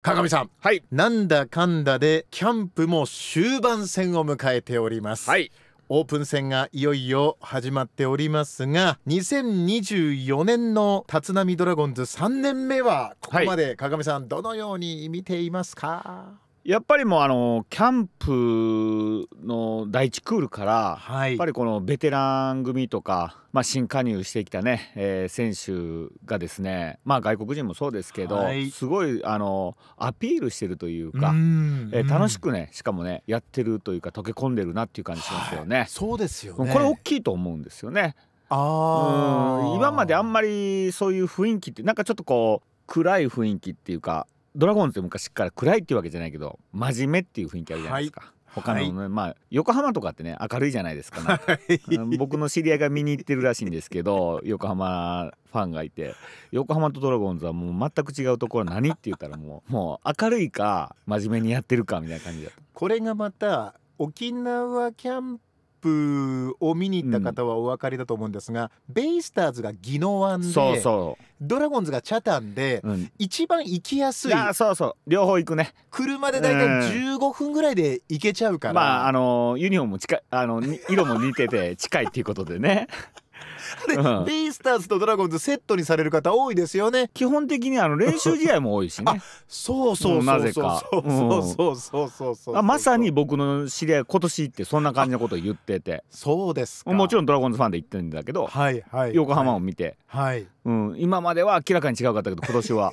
鏡さん、はい、なんだかんだでキャンプも終盤戦を迎えております、はい、オープン戦がいよいよ始まっておりますが2024年の立浪ドラゴンズ3年目はここまで鏡さん、どのように見ていますかやっぱりもうあのキャンプの第一クールから、はい、やっぱりこのベテラン組とか、まあ、新加入してきたね、えー、選手がですね、まあ、外国人もそうですけど、はい、すごいあのアピールしてるというか、うえー、楽しくねしかもねやってるというか溶け込んでるなっていう感じしますよね。はい、そうですよ、ね、これ大きいと思うんですよね。あ今まであんまりそういう雰囲気ってなんかちょっとこう暗い雰囲気っていうかドラゴンズって昔から暗いっていうわけじゃないけど真面目っていう雰囲気あるじゃないですか。はい他の、ねはい、まあ横浜とかってね明るいじゃないですか、はい、僕の知り合いが見に行ってるらしいんですけど横浜ファンがいて横浜とドラゴンズはもう全く違うところ何って言ったらもう もう明るいか真面目にやってるかみたいな感じだこれがまた沖縄キャンプを見に行った方はお分かりだと思うんですが、うん、ベイスターズが宜野湾でそうそうドラゴンズが北谷で、うん、一番行きやすいいそうそう両方行くね車で大体15分ぐらいで行けちゃうから、まああのユニフォームも近いあの色も似てて近いっていうことでねで、うん、ベイスターズとドラゴンズセットにされる方多いですよね基本的にあの練習試合も多いしねあそうそうなぜかそうそうそうそうそうまさに僕の知り合い今年ってそんな感じのことを言っててそうですかもちろんドラゴンズファンで言ってるんだけど、はいはい、横浜を見て、はいうん、今までは明らかに違うかったけど今年は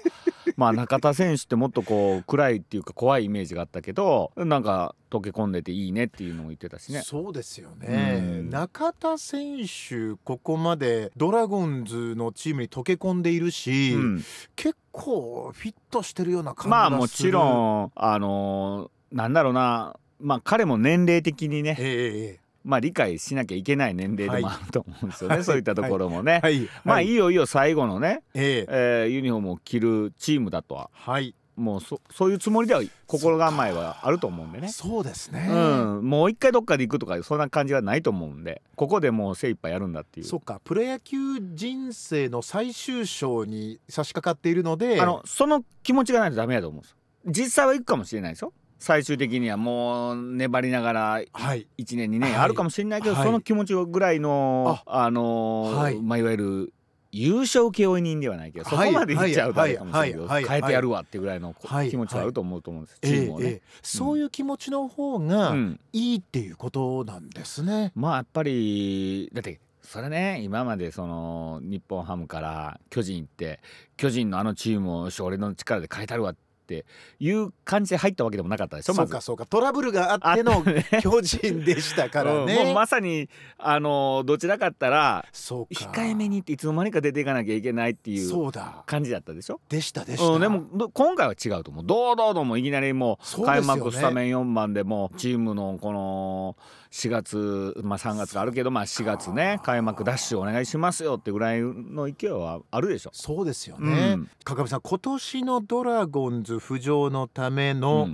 まあ中田選手ってもっとこう暗いっていうか怖いイメージがあったけどなんか溶け込んでていいねっていうのも言ってたしねそうですよね、うん、中田選手ここまでドラゴンズのチームに溶け込んでいるし、うん、結構フィットしてるような感じがするまあもちろんあのー、なんだろうなまあ彼も年齢的にね、えー、まあ、理解しなきゃいけない年齢でもあると思うんですよね、はい、そういったところもね。はい、まあいいよいいよ最後のね、ええー、ユニフォームを着るチームだとは。はいもうそそういうつもりでは心構えはあると思うんでねそうですね、うん、もう一回どっかで行くとかそんな感じはないと思うんでここでもう精一杯やるんだっていうそっかプロ野球人生の最終章に差し掛かっているのであのその気持ちがないとダメやと思うんです実際は行くかもしれないですよ最終的にはもう粘りながら1年2年あるかもしれないけど、その気持ちぐらいのあの、まあ、いわゆる優勝請負人ではないけど、そこまでいっちゃうとあれかもしれないけど、変えてやるわってぐらいの気持ちはあると思うと思うんです、チームをね、そういう気持ちの方がいいっていうことなんですね。まあやっぱりだってそれね今までその日本ハムから巨人行って巨人のあのチームを俺の力で変えたるわってっていう感じで入ったわけでもなかったでしょ、ま、そうかそうかトラブルがあっての巨人 でしたからね、うん、まさにあのどちらかったら控えめにっていつの間にか出ていかなきゃいけないっていう感じだったでしょでしたでした、うん、でも今回は違うと思う堂々うもいきなりもう開幕スタメン4番でもチームのこの4月、まあ、3月があるけど、まあ、4月ね開幕ダッシュお願いしますよってぐらいの勢いはあるでしょそうですよね、うん、川上さん今年のドラゴンズ浮上のための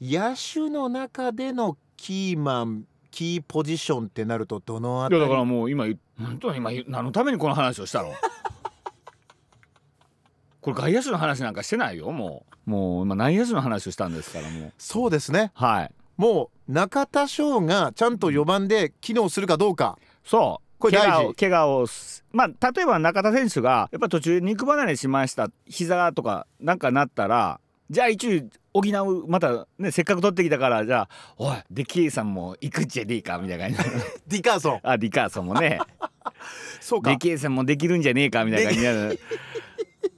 野手の中でのキーマンキーポジションってなるとどのあたりいやだからもう今本当に今何のためにこの話をしたの これ外野手の話なんかしてないよもうもう今内野手の話をしたんですからもうそうですねはいもう中田翔がちゃんと4番で機能するかどうかそうこれ大事怪我をまあ例えば中田選手がやっぱ途中肉離れしました膝とかなんかなったらじゃあ一応補うまたねせっかく取ってきたからじゃあおいデキエさんも行くっちゃでいいかみたいな感じディカーソン あディカーソンもね そうかデキエさんもできるんじゃねえかみたいな感じで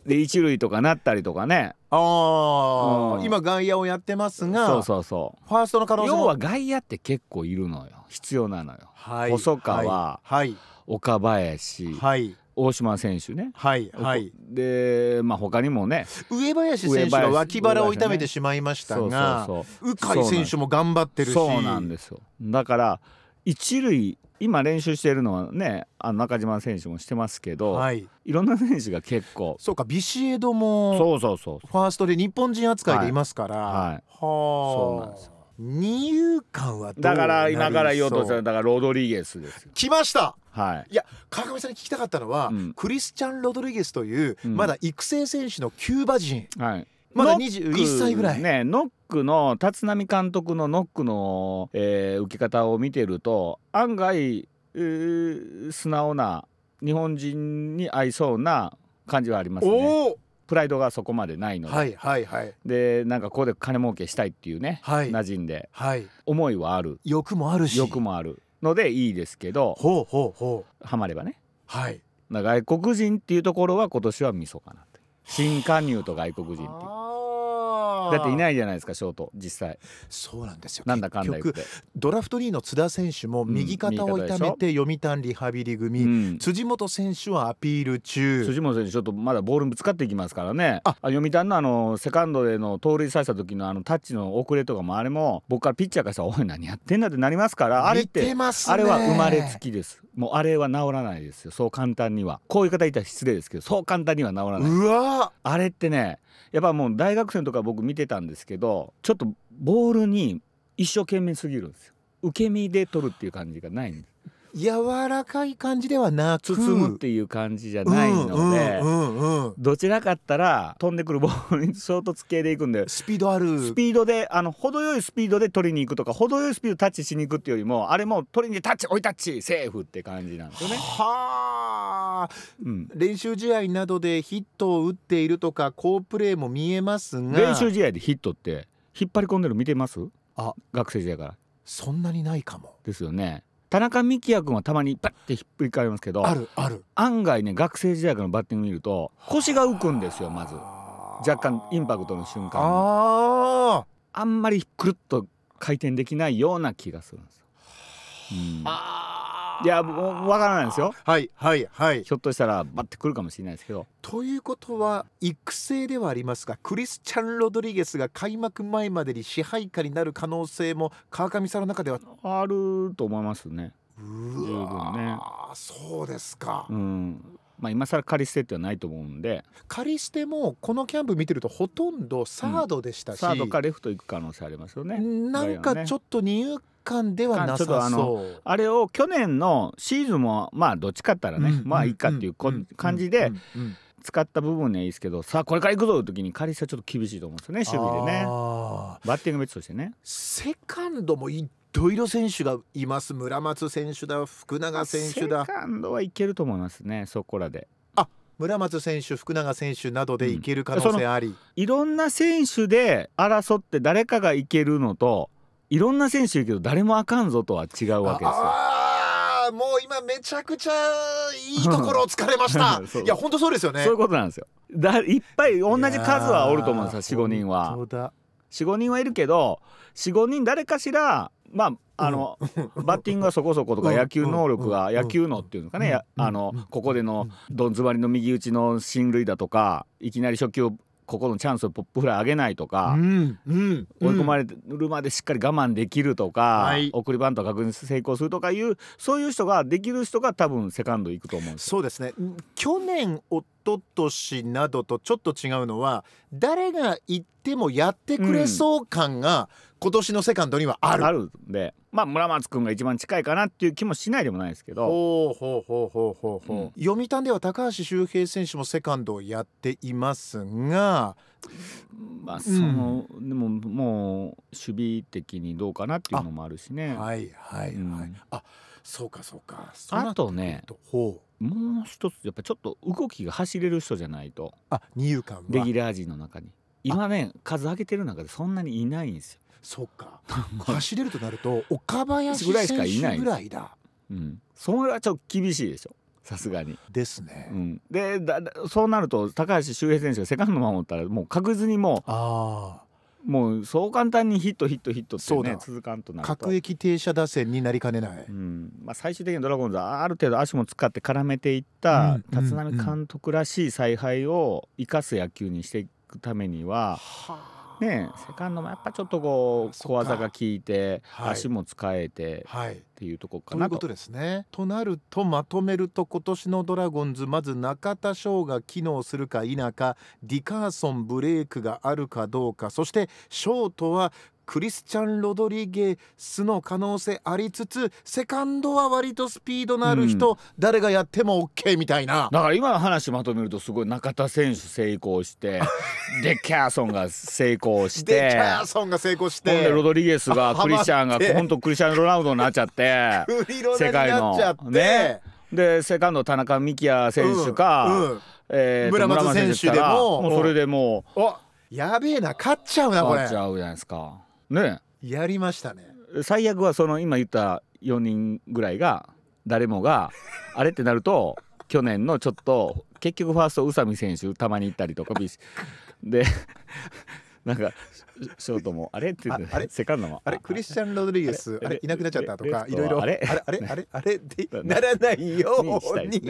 で一塁とかなったりとかねああ、うん、今外野をやってますがそうそうそうファーストの可能性要は外野って結構いるのよ必要なのよ、はい、細川、はい、岡林、はい、大島選手ねはいはいでまあ他にもね上林選手は脇腹を痛めてしまいましたが鵜飼、選手も頑張ってるしそうなんですよだから一塁今練習しているのはねあの中島選手もしてますけど、はい、いろんな選手が結構そうかビシエドもそうそうそうファーストで日本人扱いでいますから、はいはい、はあそうなんですよ二遊間はだから今から言おうとしただからロドリゲスです来ましたはい、いや川上さんに聞きたかったのは、うん、クリスチャン・ロドリゲスという、うん、まだ育成選手のキューバ人、はい、まだ21歳ぐらいねノックの立浪監督のノックの、えー、受け方を見てると案外、えー、素直な日本人に合いそうな感じはありますね。おプライドがそこまでないので,、はいはいはい、でなんかここで金儲けしたいっていうね、はい、馴染んで、はい、思いはある欲もあるし欲もあるのでいいですけどほうほうほうはまればね、はい、外国人っていうところは今年はみそかな新加入と外国人っていう。だっていないじゃないですかショート実際そうなんですよなんだかんだ言ってドラフト2位の津田選手も右肩を痛めて読谷リハビリ組、うん、辻本選手はアピール中辻本選手ちょっとまだボールぶつかっていきますからねあ読谷のあのセカンドでの盗塁させた時のあのタッチの遅れとかもあれも僕からピッチャーからしたら「おい何やってんだ」ってなりますからあれってあれは生まれつきですもうあれは治らないですよそう簡単にはこういう方いたら失礼ですけどそう簡単には治らないうわあれってねやっぱもう大学生とか僕見てたんですけどちょっとボールに一生懸命すぎるんですよ受け身で取るっていう感じがないんです柔らかい感じではなく包むっていう感じじゃないので、うんうんうん、どちらかったら飛んでくるボールに衝突系でいくんでスピードあるスピードであの程よいスピードで取りに行くとか程よいスピードタッチしに行くっていうよりもあれも取りにタッチおいタッチセーフって感じなんですよね。はあ、うん、練習試合などでヒットを打っているとか好プレーも見えますが練習試合でヒットって引っ張り込んでる見てますあ学生時代からそんなにないかもですよね田中幹也君はたまにパッてひっくり返りますけどあるある案外ね学生時代からのバッティング見ると腰が浮くんですよまず若干インパクトの瞬間ああんまりくるっと回転できないような気がするんですよ。うん、あいやわからないですよはいはいはいひょっとしたらバッてくるかもしれないですけどということは育成ではありますがクリスチャン・ロドリゲスが開幕前までに支配下になる可能性も川上さんの中ではあると思いますねうわ、ね、そうですか、うん、まあ、今更仮捨てってはないと思うんで仮捨てもこのキャンプ見てるとほとんどサードでしたし、うん、サードかレフト行く可能性ありますよねなんかちょっと二遊感ではなさそうあのあれを去年のシーズンもまあどっちかったらね、うんまあいいかっていう感じで使った部分にはいいですけどさあこれからいくぞの時に彼氏はちょっと厳しいと思うんですよね守備でねバッティング別としてねセカンドもいろいろ選手がいます村松選手だ福永選手だセカンドはいけると思いますねそこらで村松選手福永選手などでいける可能性あり、うん、いろんな選手で争って誰かがいけるのといろんな選手いるけど誰もあかんぞとは違うわけですよ。もう今めちゃくちゃいいところを疲れました いや本当そうですよねそういうことなんですよだいっぱい同じ数はおると思うんですよ45人は45人はいるけど45人誰かしらまああの、うん、バッティングはそこそことか、野球能力が、野球のっていうのかね、あのここでのどん詰まりの右打ちの進塁だとかいきなり初球ここのチャンスをポップフライ上げないとか、うんうん、追い込まれるまでしっかり我慢できるとか、はい、送りバント確認成功するとかいうそういう人ができる人が多分セカンド行くと思うんですそうですね去年夫ととしなどとちょっと違うのは誰が行ってもやってくれそう感が今年のセカンドにはある。うん、あるんでまあ村松君が一番近いかなっていう気もしないでもないですけどほうほうほうほうほうほう、うん、読谷では高橋周平選手もセカンドをやっていますが。まあその、うん、でももう守備的にどうかなっていうのもあるしね。はいはいはい、あそうかそうかあとねほうもう一つやっぱちょっと動きが走れる人じゃないとあ二遊間レギュラー陣の中に今ね数上げてる中でそんなにいないんですよそか 走れるとなると岡林選手ぐらいしかいないうんそれはちょっと厳しいでしょさすがにですね、うん、でだそうなると高橋周平選手がセカンド守ったらもう確実にもうああもうそう簡単にヒットヒットヒットってね続かんとなると各駅停車打線になりかねない、うんまあ、最終的にドラゴンズはある程度足も使って絡めていった立浪監督らしい采配を生かす野球にしていくためには。はあねセカンドもやっぱちょっとこう小技が効いて、足も使えて、はい、っていうとこかなと。ということですね。となるとまとめると今年のドラゴンズまず中田翔が機能するか否かディカーソンブレイクがあるかどうかそしてショートはクリスチャン・ロドリゲスの可能性ありつつセカンドは割とスピードのある人、うん、誰がやっても OK みたいなだから今の話まとめるとすごい中田選手成功して デキャーソンが成功してデキャーソンが成功してロドリゲスがクリスチャンが本当クリスチャン・ロナウドになっちゃって世界のねでセカンド田中幹也選手か、うんうん、えー、村松選手でももうそれでもう。やべえな勝っちゃうなこれ勝っちゃうじゃないですかねやりましたね最悪はその今言った4人ぐらいが誰もがあれってなると 去年のちょっと結局ファースト宇佐美選手たまに行ったりとかで なんかショートもあれって言ってあれセカンドもあれクリスチャン・ロドリゲスあれいなくなっちゃったとかいろいろあれあれあれあれってならないように